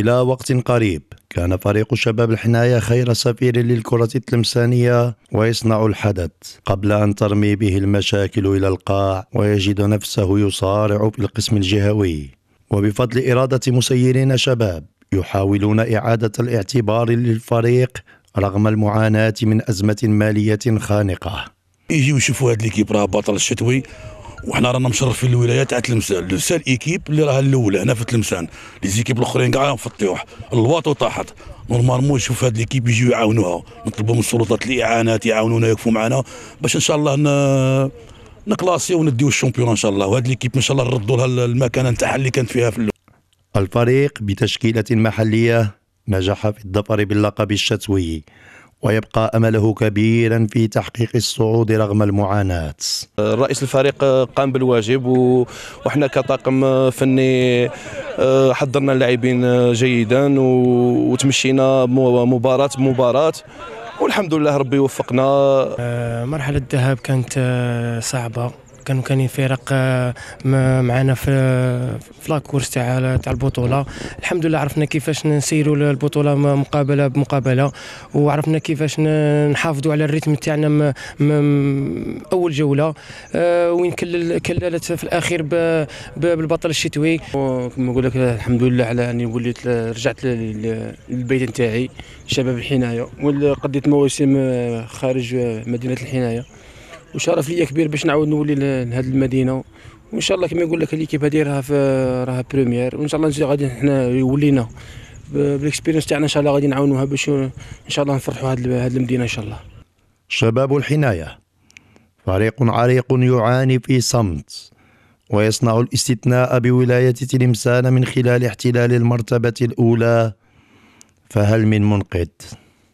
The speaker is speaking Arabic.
إلى وقت قريب كان فريق شباب الحناية خير سفير للكرة التلمسانية ويصنع الحدث قبل أن ترمي به المشاكل إلى القاع ويجد نفسه يصارع في القسم الجهوي وبفضل إرادة مسيرين شباب يحاولون إعادة الاعتبار للفريق رغم المعاناة من أزمة مالية خانقة يجيو يشوفوا هاد ليكيب راه بطل الشتوي وحنا رانا مشرفين الولايه تاع تلمسان لو سال ايكيب اللي راها الاولى هنا في تلمسان لي زيكيب الاخرين كاع في الطيوح الواطو طاحت نورمالمون نشوف هاد ليكيب يجيو يعاونوها نطلبوا من السلطات الاعانات يعاونونا يقفوا معنا باش ان شاء الله ن... نكلاسي ونديو الشامبيون ان شاء الله وهاد ليكيب ان شاء الله نردوا لها المكانه نتاعها اللي كانت فيها في اللو. الفريق بتشكيله محليه نجح في الظفر باللقب الشتوي ويبقى امله كبيرا في تحقيق الصعود رغم المعاناه. رئيس الفريق آه، قام بالواجب وحنا كطاقم آه، فني آه، حضرنا اللاعبين جيدا وتمشينا مباراه بمباراه والحمد لله ربي وفقنا. مرحله الذهاب كانت صعبه كانوا كاينين فرق آه، معنا في في لاكورس تاع تاع البطوله الحمد لله عرفنا كيفاش نسيروا البطوله مقابله بمقابله وعرفنا كيفاش نحافظوا على الريتم تاعنا اول جوله آه، وين كللت في الاخير بالبطل الشتوي كما نقول لك الحمد لله على اني وليت رجعت للبيت نتاعي شباب الحنايه واللي قضيت مواسم خارج مدينه الحنايه وشرف ليا كبير باش نعاود نولي لهذه المدينه وان شاء الله كما يقول لك ليكيب هذه راها في راها بريمير وان شاء الله غادي حنا ولينا بالاكسبيرينس تاعنا ان شاء الله غادي نعاونوها باش ان شاء الله نفرحوا هذه المدينه ان شاء الله شباب الحنايه فريق عريق يعاني في صمت ويصنع الاستثناء بولايه تلمسان من خلال احتلال المرتبه الاولى فهل من منقذ